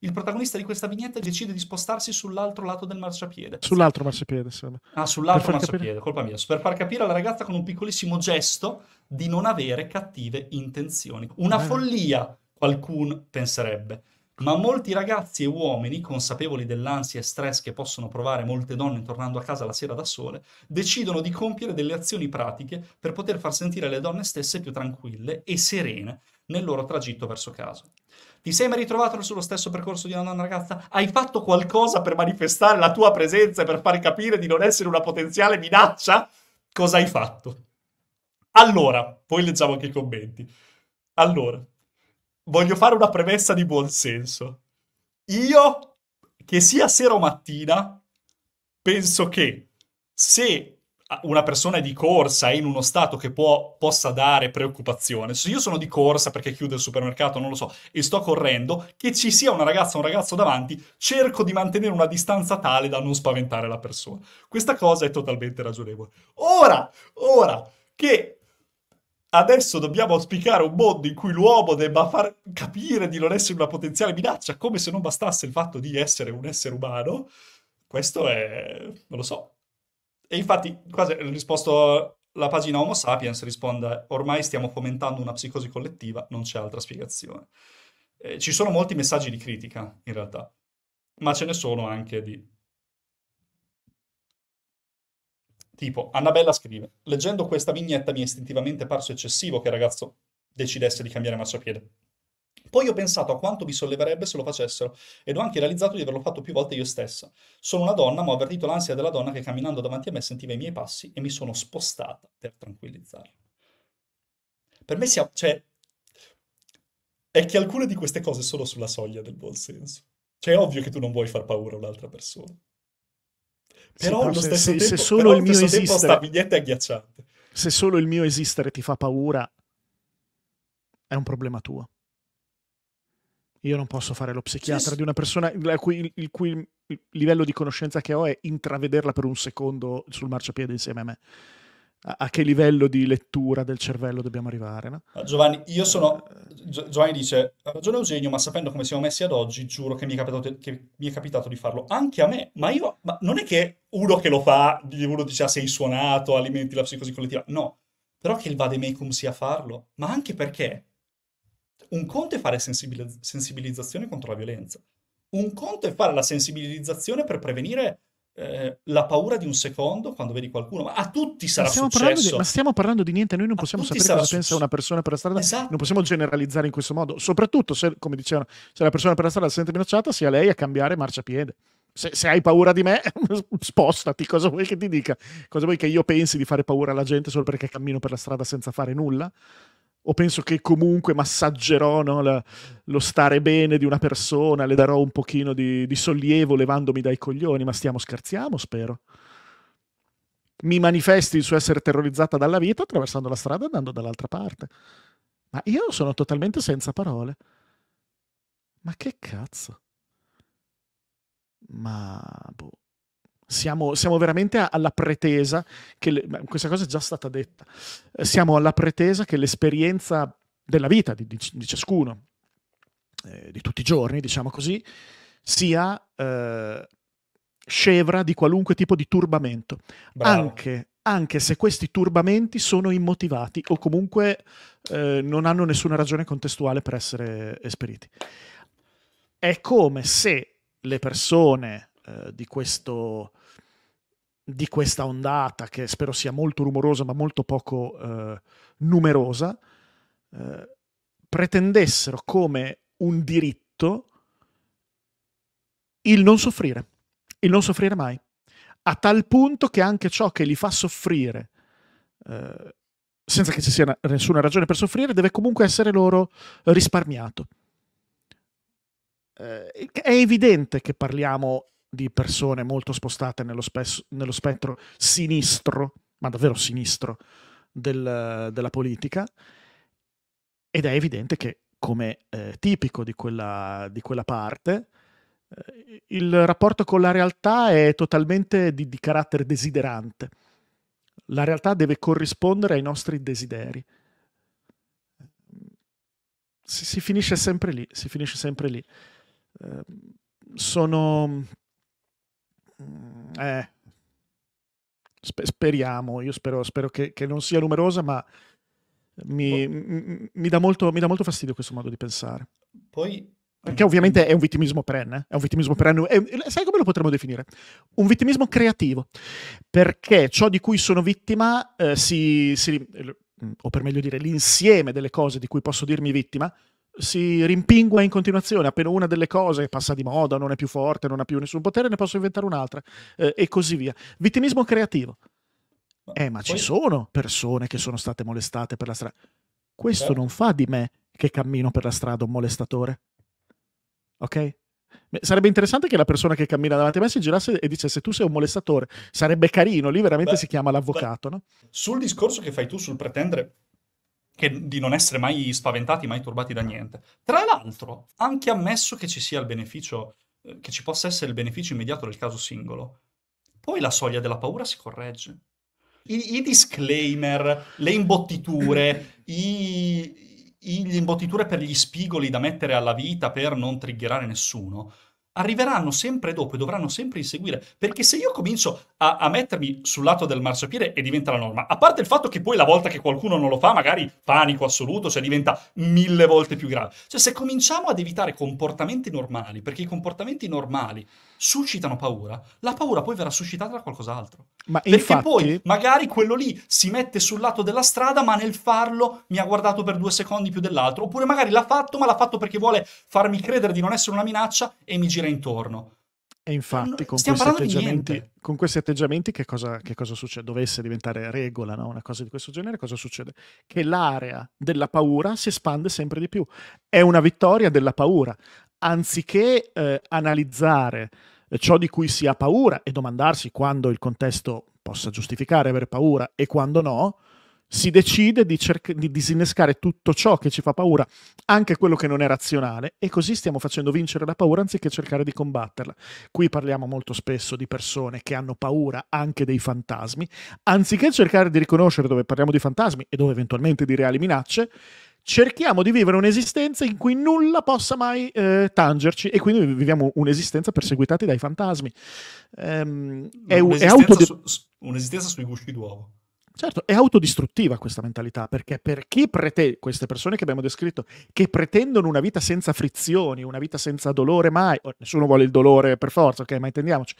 il protagonista di questa vignetta decide di spostarsi sull'altro lato del marciapiede. Sull'altro marciapiede, sembra. Ah, sull'altro marciapiede, capire... colpa mia. Per far capire alla ragazza con un piccolissimo gesto di non avere cattive intenzioni. Una ah. follia, qualcuno penserebbe. Ma molti ragazzi e uomini, consapevoli dell'ansia e stress che possono provare molte donne tornando a casa la sera da sole, decidono di compiere delle azioni pratiche per poter far sentire le donne stesse più tranquille e serene nel loro tragitto verso casa. Ti sei mai ritrovato sullo stesso percorso di una donna ragazza? Hai fatto qualcosa per manifestare la tua presenza e per far capire di non essere una potenziale minaccia? Cosa hai fatto? Allora, poi leggiamo anche i commenti. Allora, voglio fare una premessa di buon senso. Io, che sia sera o mattina, penso che se una persona è di corsa e in uno stato che può, possa dare preoccupazione, se io sono di corsa perché chiude il supermercato, non lo so, e sto correndo, che ci sia una ragazza o un ragazzo davanti, cerco di mantenere una distanza tale da non spaventare la persona. Questa cosa è totalmente ragionevole. Ora, ora che Adesso dobbiamo auspicare un mondo in cui l'uomo debba far capire di non essere una potenziale minaccia, come se non bastasse il fatto di essere un essere umano. Questo è... non lo so, e infatti, quasi risposto la pagina Homo Sapiens risponde ormai stiamo fomentando una psicosi collettiva, non c'è altra spiegazione. Eh, ci sono molti messaggi di critica, in realtà, ma ce ne sono anche di... Tipo, Annabella scrive, leggendo questa vignetta mi è istintivamente parso eccessivo che il ragazzo decidesse di cambiare marciapiede. Poi ho pensato a quanto mi solleverebbe se lo facessero, ed ho anche realizzato di averlo fatto più volte io stessa. Sono una donna, ma ho avvertito l'ansia della donna che camminando davanti a me sentiva i miei passi e mi sono spostata per tranquillizzarla. Per me sia, cioè, è che alcune di queste cose sono sulla soglia del buon senso. Cioè, è ovvio che tu non vuoi far paura a un'altra persona. Però sì, allo stesso se, tempo, se solo il mio esistere, tempo sta vignetta agghiacciante. Se solo il mio esistere ti fa paura, è un problema tuo. Io non posso fare lo psichiatra sì, di una persona cui, il cui livello di conoscenza che ho è intravederla per un secondo sul marciapiede insieme a me. A, a che livello di lettura del cervello dobbiamo arrivare? No? Ah, Giovanni, io sono. Eh, Giovanni dice: Ha ragione Eugenio, ma sapendo come siamo messi ad oggi, giuro che mi è capitato, mi è capitato di farlo anche a me. Ma io. Ma non è che uno che lo fa, uno dice: ah, Sei suonato, alimenti la psicosi collettiva. No, però che il vademecum sia farlo, ma anche perché un conto è fare sensibiliz- sensibilizzazione contro la violenza. Un conto è fare la sensibilizzazione per prevenire eh, la paura di un secondo quando vedi qualcuno, ma a tutti sarà ma successo. Di, ma stiamo parlando di niente, noi non possiamo sapere cosa successo. pensa una persona per la strada, esatto. non possiamo generalizzare in questo modo, soprattutto se, come dicevano, se la persona per la strada si sente minacciata, sia lei a cambiare marciapiede. Se, se, hai paura di me, spostati. Cosa vuoi che ti dica? Cosa vuoi che io pensi di fare paura alla gente solo perché cammino per la strada senza fare nulla? o penso che comunque massaggerò no, la, lo stare bene di una persona, le darò un pochino di, di sollievo levandomi dai coglioni, ma stiamo scherziamo, spero. Mi manifesti il suo essere terrorizzata dalla vita attraversando la strada e andando dall'altra parte. Ma io sono totalmente senza parole. Ma che cazzo? Ma boh. Siamo, siamo, veramente alla pretesa che le, questa cosa è già stata detta. Eh, siamo alla pretesa che l'esperienza della vita di, di, di ciascuno, eh, di tutti i giorni, diciamo così, sia eh, scevra di qualunque tipo di turbamento, anche, anche, se questi turbamenti sono immotivati o comunque eh, non hanno nessuna ragione contestuale per essere esperiti. È come se le persone eh, di, questo, di, questa ondata che spero sia molto rumorosa ma molto poco eh, numerosa, eh, pretendessero come un diritto il non soffrire, il non soffrire mai, a tal punto che anche ciò che li fa soffrire eh, senza che ci sia nessuna ragione per soffrire, deve comunque essere loro risparmiato. Eh, è evidente che parliamo di persone molto spostate nello, spesso, nello spettro sinistro, ma davvero sinistro, del, della politica. Ed è evidente che, come eh, tipico di quella, di quella parte, eh, il rapporto con la realtà è totalmente di, di carattere desiderante. La realtà deve corrispondere ai nostri desideri. Si, si, finisce sempre lì, si finisce sempre lì. Eh, sono Mm. eh, speriamo, io spero, spero che, che, non sia numerosa, ma mi, oh. mi, mi, dà molto, mi, dà molto, fastidio questo modo di pensare. Poi... Perché ovviamente è un vittimismo perenne, eh. è un vittimismo perenne, è, sai come lo potremmo definire? Un vittimismo creativo, perché ciò di cui sono vittima eh, si, si, o per meglio dire l'insieme delle cose di cui posso dirmi vittima, si rimpingua in continuazione, appena una delle cose passa di moda, non è più forte, non ha più nessun potere, ne posso inventare un'altra eh, e così via. Vittimismo creativo. eh, ma poi... ci sono persone che sono state molestate per la strada. Questo certo. non fa di me che cammino per la strada un molestatore. Ok? Sarebbe interessante che la persona che cammina davanti a me si girasse e dicesse tu sei un molestatore. Sarebbe carino, lì veramente beh, si chiama l'avvocato. No? Sul discorso che fai tu sul pretendere che di non essere mai spaventati, mai turbati da niente. Tra l'altro, anche ammesso che ci sia il beneficio, eh, che ci possa essere il beneficio immediato del caso singolo, poi la soglia della paura si corregge. I, i disclaimer, le imbottiture, i, i, le imbottiture per gli spigoli da mettere alla vita per non triggerare nessuno, arriveranno sempre dopo e dovranno sempre inseguire. Perché se io comincio a, a, mettermi sul lato del marciapiede e diventa la norma, a parte il fatto che poi la volta che qualcuno non lo fa, magari panico assoluto, cioè diventa mille volte più grave. Cioè, se cominciamo ad evitare comportamenti normali, perché i comportamenti normali suscitano paura, la paura poi verrà suscitata da qualcos'altro. Ma perché infatti... poi magari quello lì si mette sul lato della strada, ma nel farlo mi ha guardato per due secondi più dell'altro, oppure magari l'ha fatto, ma l'ha fatto perché vuole farmi credere di non essere una minaccia e mi gira intorno. E infatti, con questi, con questi, atteggiamenti, che cosa, che cosa, succede? Dovesse diventare regola no? una cosa di questo genere, cosa succede? Che l'area della paura si espande sempre di più. È una vittoria della paura. Anziché eh, analizzare eh, ciò di cui si ha paura e domandarsi quando il contesto possa giustificare avere paura e quando no, si decide di, cerca- di disinnescare tutto ciò che ci fa paura, anche quello che non è razionale, e così stiamo facendo vincere la paura anziché cercare di combatterla. Qui parliamo molto spesso di persone che hanno paura anche dei fantasmi, anziché cercare di riconoscere dove parliamo di fantasmi e dove eventualmente di reali minacce, cerchiamo di vivere un'esistenza in cui nulla possa mai eh, tangerci e quindi viviamo un'esistenza perseguitati dai fantasmi. Ehm, è, un'esistenza, è autode- su, un'esistenza sui gusci d'uovo. Certo, è autodistruttiva questa mentalità, perché per chi pretende, queste persone che abbiamo descritto, che pretendono una vita senza frizioni, una vita senza dolore mai, nessuno vuole il dolore per forza, ok, ma intendiamoci,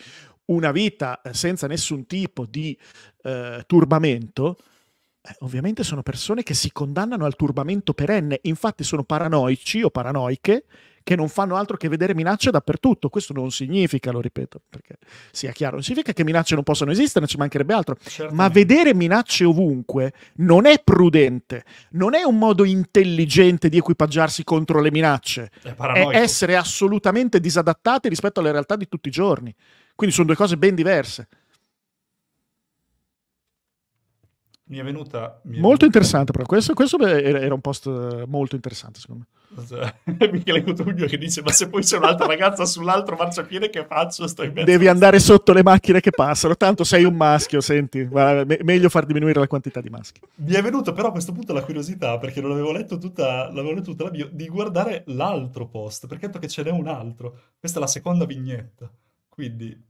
una vita eh, senza nessun tipo di eh, turbamento, eh, ovviamente sono persone che si condannano al turbamento perenne, infatti sono paranoici o paranoiche che non fanno altro che vedere minacce dappertutto. Questo non significa, lo ripeto, perché sia chiaro, non significa che minacce non possano esistere, non ci mancherebbe altro. Certamente. Ma vedere minacce ovunque non è prudente, non è un modo intelligente di equipaggiarsi contro le minacce, è, è essere assolutamente disadattati rispetto alle realtà di tutti i giorni. Quindi sono due cose ben diverse. Mi è venuta... Mi è molto venuta. interessante, però questo, questo era un post molto interessante, secondo me. Michele Cotugno che dice ma se poi c'è un'altra ragazza sull'altro marciapiede che faccio sto in devi andare sotto le macchine che passano tanto sei un maschio senti guarda, me- meglio far diminuire la quantità di maschi mi è venuto però a questo punto la curiosità perché non avevo letto tutta, l'avevo tutta la bio di guardare l'altro post perché ho detto che ce n'è un altro questa è la seconda vignetta quindi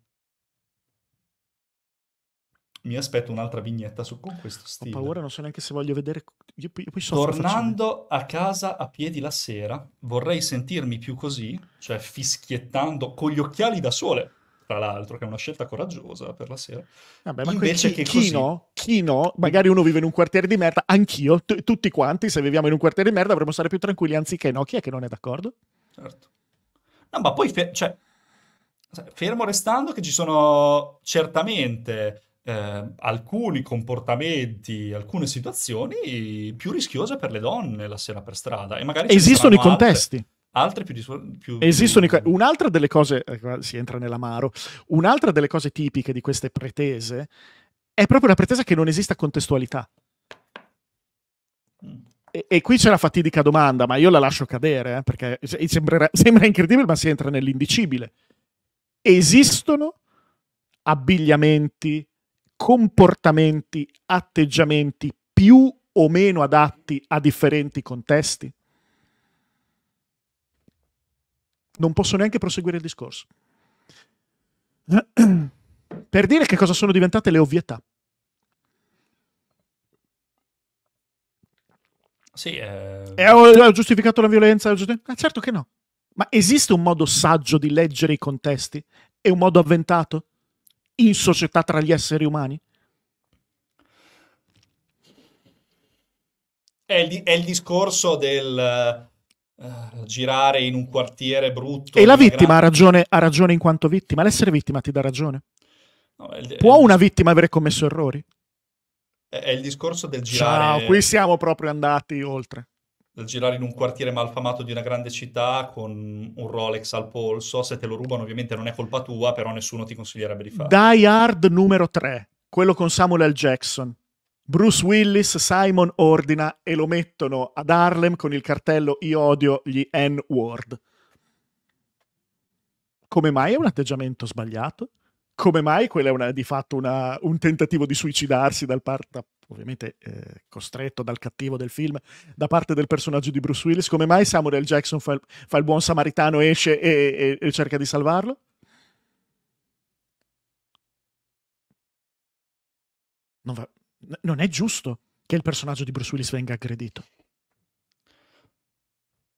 mi aspetto un'altra vignetta su con questo stile. Ho paura, non so neanche se voglio vedere. Io, io poi Tornando a casa a piedi la sera, vorrei sentirmi più così, cioè fischiettando con gli occhiali da sole. Tra l'altro, che è una scelta coraggiosa per la sera. Vabbè, ma Invece chi, che chi così... no, chi no, magari uno vive in un quartiere di merda, anch'io, t- tutti quanti, se viviamo in un quartiere di merda dovremmo stare più tranquilli anziché no. Chi è che non è d'accordo? Certo. No, ma poi, fe- cioè, fermo restando che ci sono certamente eh, alcuni comportamenti, alcune situazioni più rischiose per le donne la sera per strada. E magari Esistono i contesti. Altre altre più, più esistono più... un'altra delle cose eh, si entra nell'amaro un'altra delle cose tipiche di queste pretese è proprio la pretesa che non esista contestualità mm. e, e, qui c'è la fatidica domanda ma io la lascio cadere eh, perché sembrerà, sembra incredibile ma si entra nell'indicibile esistono abbigliamenti comportamenti, atteggiamenti più o meno adatti a differenti contesti? Non posso neanche proseguire il discorso. Per dire che cosa sono diventate le ovvietà. Sì, eh... e ho, giustificato la violenza? Giustificato... Ah, certo che no. Ma esiste un modo saggio di leggere i contesti? È un modo avventato? in società tra gli esseri umani? È il, è il discorso del uh, girare in un quartiere brutto. E la vittima ha ragione, ha ragione in quanto vittima. L'essere vittima ti dà ragione. No, il, Può una vittima avere commesso errori? È il discorso del girare. Ciao, qui siamo proprio andati oltre dal girare in un quartiere malfamato di una grande città con un Rolex al polso. Se te lo rubano, ovviamente non è colpa tua, però nessuno ti consiglierebbe di farlo. Die Hard numero 3, quello con Samuel L. Jackson. Bruce Willis, Simon ordina e lo mettono ad Harlem con il cartello Io odio gli N-Word. Come mai è un atteggiamento sbagliato? Come mai quello è una, di fatto una, un tentativo di suicidarsi dal par- da ovviamente eh, costretto dal cattivo del film, da parte del personaggio di Bruce Willis. Come mai Samuel Jackson fa il, fa il buon samaritano, esce e, e, e cerca di salvarlo? Non, va, non, è giusto che il personaggio di Bruce Willis venga aggredito.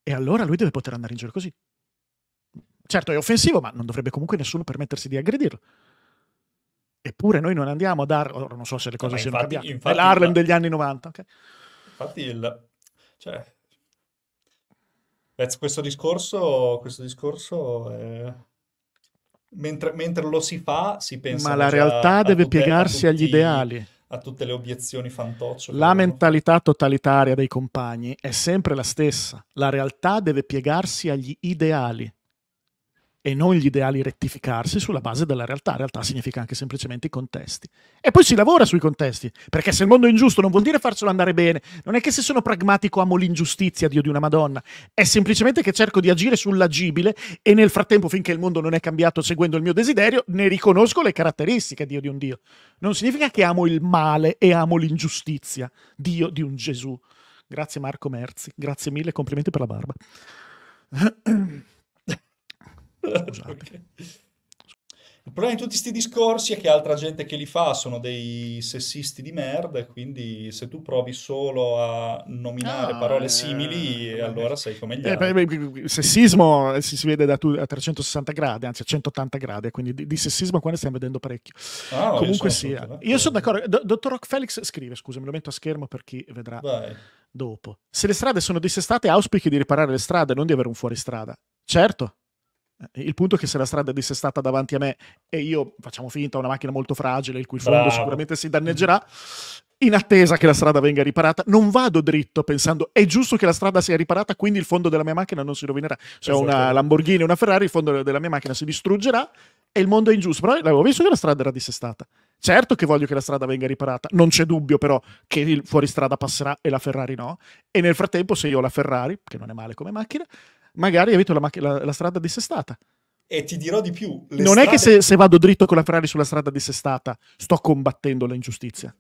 E allora lui deve poter andare in giro così. Certo, è offensivo, ma non dovrebbe comunque nessuno permettersi di aggredirlo. Eppure noi non andiamo ad Harlem, non so se le cose siano cambiate, infatti, è l'Harlem degli anni 90. Okay? Infatti il... Cioè, eh, questo discorso, questo discorso è... mentre, mentre, lo si fa si pensa... Ma la realtà a, deve a tutte, piegarsi tutti, agli ideali. A tutte le obiezioni fantoccio. La mentalità no? totalitaria dei compagni è sempre la stessa. La realtà deve piegarsi agli ideali e non gli ideali rettificarsi sulla base della realtà. Realtà significa anche semplicemente i contesti. E poi si lavora sui contesti, perché se il mondo è ingiusto non vuol dire farcelo andare bene, non è che se sono pragmatico amo l'ingiustizia, Dio di una Madonna, è semplicemente che cerco di agire sull'agibile e nel frattempo finché il mondo non è cambiato seguendo il mio desiderio, ne riconosco le caratteristiche, Dio di un Dio. Non significa che amo il male e amo l'ingiustizia, Dio di un Gesù. Grazie Marco Merzi, grazie mille, complimenti per la barba. Scusate. okay. Il problema di tutti questi discorsi è che altra gente che li fa sono dei sessisti di merda, quindi se tu provi solo a nominare ah, parole simili, eh, eh allora sei come gli eh, altri. Sessismo eh, si, si vede da tu, a 360 gradi, anzi a 180 gradi, quindi di, di sessismo qua ne stiamo vedendo parecchio. Ah, Comunque io sì, io sono d'accordo. D- Dottor Rock Felix scrive, scusa, me lo metto a schermo per chi vedrà. Vai. Dopo, se le strade sono dissestate, auspichi di riparare le strade, non di avere un fuoristrada. Certo, eh, il punto è che se la strada è dissestata davanti a me e io facciamo finta una macchina molto fragile, il cui fondo Bravo. sicuramente si danneggerà, mm-hmm. in attesa che la strada venga riparata, non vado dritto pensando è giusto che la strada sia riparata, quindi il fondo della mia macchina non si rovinerà. Se ho esatto. una Lamborghini, una Ferrari, il fondo della mia macchina si distruggerà e il mondo è ingiusto. Però l'avevo visto che la strada era dissestata. Certo che voglio che la strada venga riparata, non c'è dubbio però che il fuoristrada passerà e la Ferrari no. E nel frattempo, se io ho la Ferrari, che non è male come macchina, magari avete la, la, la strada dissestata. E ti dirò di più. non strade... è che se, se, vado dritto con la Ferrari sulla strada dissestata sto combattendo la l'ingiustizia.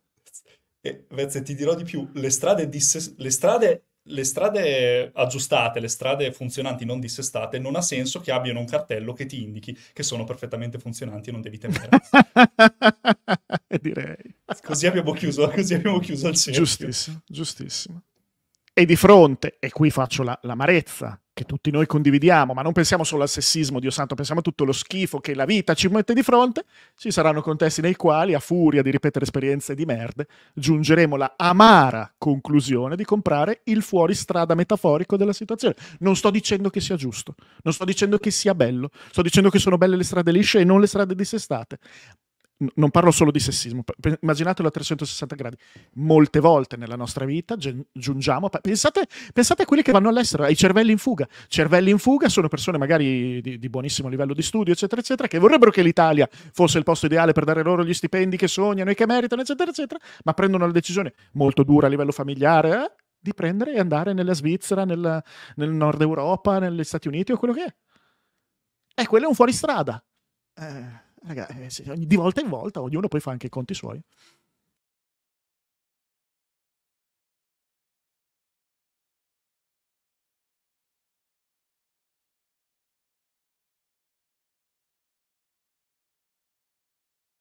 E, eh, Vezze, ti dirò di più. Le strade, disse... le, strade... le strade, aggiustate, le strade funzionanti non dissestate, non ha senso che abbiano un cartello che ti indichi che sono perfettamente funzionanti e non devi temere. Direi. Così abbiamo chiuso, così abbiamo chiuso il cerchio. Giustissimo, giustissimo. E di fronte, e qui faccio la, l'amarezza, che tutti noi condividiamo, ma non pensiamo solo al sessismo, Dio santo, pensiamo a tutto lo schifo che la vita ci mette di fronte, ci saranno contesti nei quali, a furia di ripetere esperienze di merda, giungeremo alla amara conclusione di comprare il fuoristrada metaforico della situazione. Non sto dicendo che sia giusto, non sto dicendo che sia bello, sto dicendo che sono belle le strade lisce e non le strade dissestate, non parlo solo di sessismo, immaginatelo a 360 gradi, molte volte nella nostra vita giungiamo, pensate, pensate, a quelli che vanno all'estero, ai cervelli in fuga, cervelli in fuga sono persone magari di, di, buonissimo livello di studio, eccetera, eccetera, che vorrebbero che l'Italia fosse il posto ideale per dare loro gli stipendi che sognano e che meritano, eccetera, eccetera, ma prendono la decisione molto dura a livello familiare eh, di prendere e andare nella Svizzera, nel, nel nord Europa, negli Stati Uniti o quello che è. E eh, quello è un fuoristrada. Eh. Ragazzi, eh, di volta in volta ognuno poi fa anche i conti suoi.